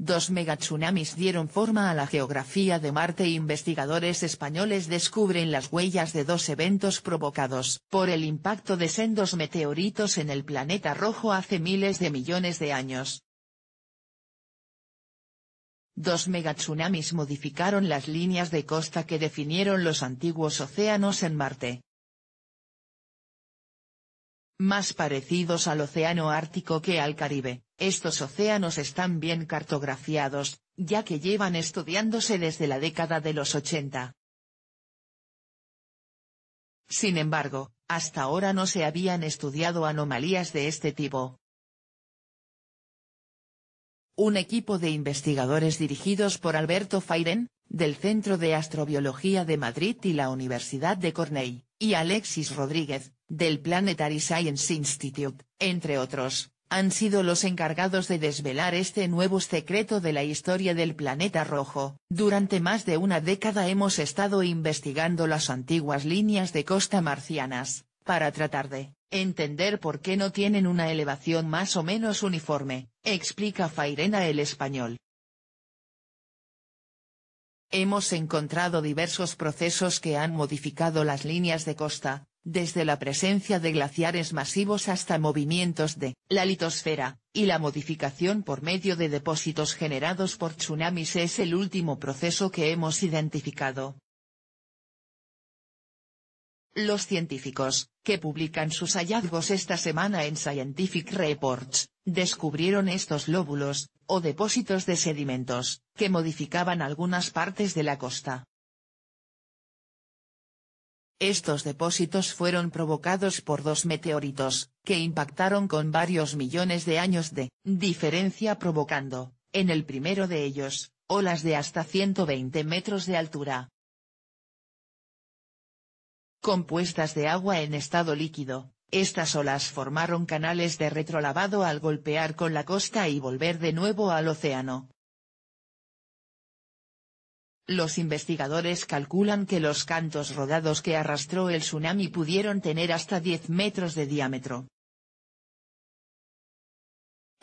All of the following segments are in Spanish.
Dos megatsunamis dieron forma a la geografía de Marte. E investigadores españoles descubren las huellas de dos eventos provocados por el impacto de sendos meteoritos en el planeta rojo hace miles de millones de años. Dos megatsunamis modificaron las líneas de costa que definieron los antiguos océanos en Marte más parecidos al Océano Ártico que al Caribe. Estos océanos están bien cartografiados, ya que llevan estudiándose desde la década de los 80. Sin embargo, hasta ahora no se habían estudiado anomalías de este tipo. Un equipo de investigadores dirigidos por Alberto Fairen, del Centro de Astrobiología de Madrid y la Universidad de Cornell, y Alexis Rodríguez, del Planetary Science Institute, entre otros, han sido los encargados de desvelar este nuevo secreto de la historia del planeta rojo. Durante más de una década hemos estado investigando las antiguas líneas de costa marcianas, para tratar de entender por qué no tienen una elevación más o menos uniforme, explica Fairena el español. Hemos encontrado diversos procesos que han modificado las líneas de costa, desde la presencia de glaciares masivos hasta movimientos de la litosfera, y la modificación por medio de depósitos generados por tsunamis es el último proceso que hemos identificado. Los científicos, que publican sus hallazgos esta semana en Scientific Reports, descubrieron estos lóbulos, o depósitos de sedimentos, que modificaban algunas partes de la costa, estos depósitos fueron provocados por dos meteoritos, que impactaron con varios millones de años de diferencia provocando, en el primero de ellos, olas de hasta 120 metros de altura. Compuestas de agua en estado líquido, estas olas formaron canales de retrolavado al golpear con la costa y volver de nuevo al océano, los investigadores calculan que los cantos rodados que arrastró el tsunami pudieron tener hasta 10 metros de diámetro.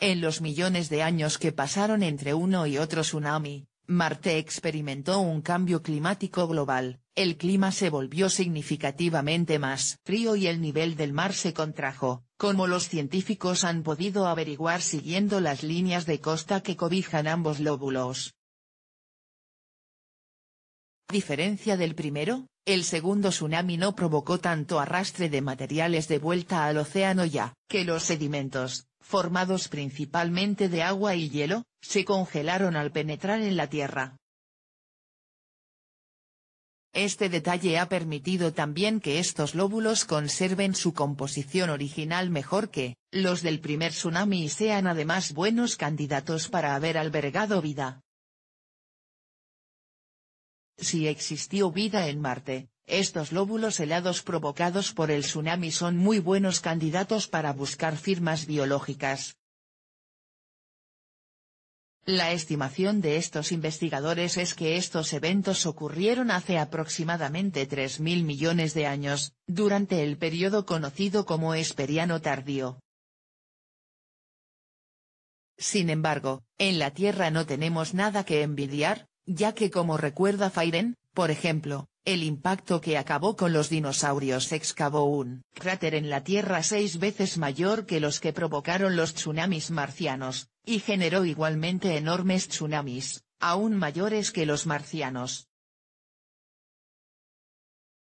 En los millones de años que pasaron entre uno y otro tsunami, Marte experimentó un cambio climático global, el clima se volvió significativamente más frío y el nivel del mar se contrajo, como los científicos han podido averiguar siguiendo las líneas de costa que cobijan ambos lóbulos diferencia del primero, el segundo tsunami no provocó tanto arrastre de materiales de vuelta al océano ya que los sedimentos, formados principalmente de agua y hielo, se congelaron al penetrar en la Tierra. Este detalle ha permitido también que estos lóbulos conserven su composición original mejor que, los del primer tsunami y sean además buenos candidatos para haber albergado vida. Si existió vida en Marte, estos lóbulos helados provocados por el tsunami son muy buenos candidatos para buscar firmas biológicas. La estimación de estos investigadores es que estos eventos ocurrieron hace aproximadamente 3.000 millones de años, durante el periodo conocido como Esperiano tardío. Sin embargo, en la Tierra no tenemos nada que envidiar, ya que como recuerda Fairen, por ejemplo, el impacto que acabó con los dinosaurios excavó un cráter en la Tierra seis veces mayor que los que provocaron los tsunamis marcianos, y generó igualmente enormes tsunamis, aún mayores que los marcianos.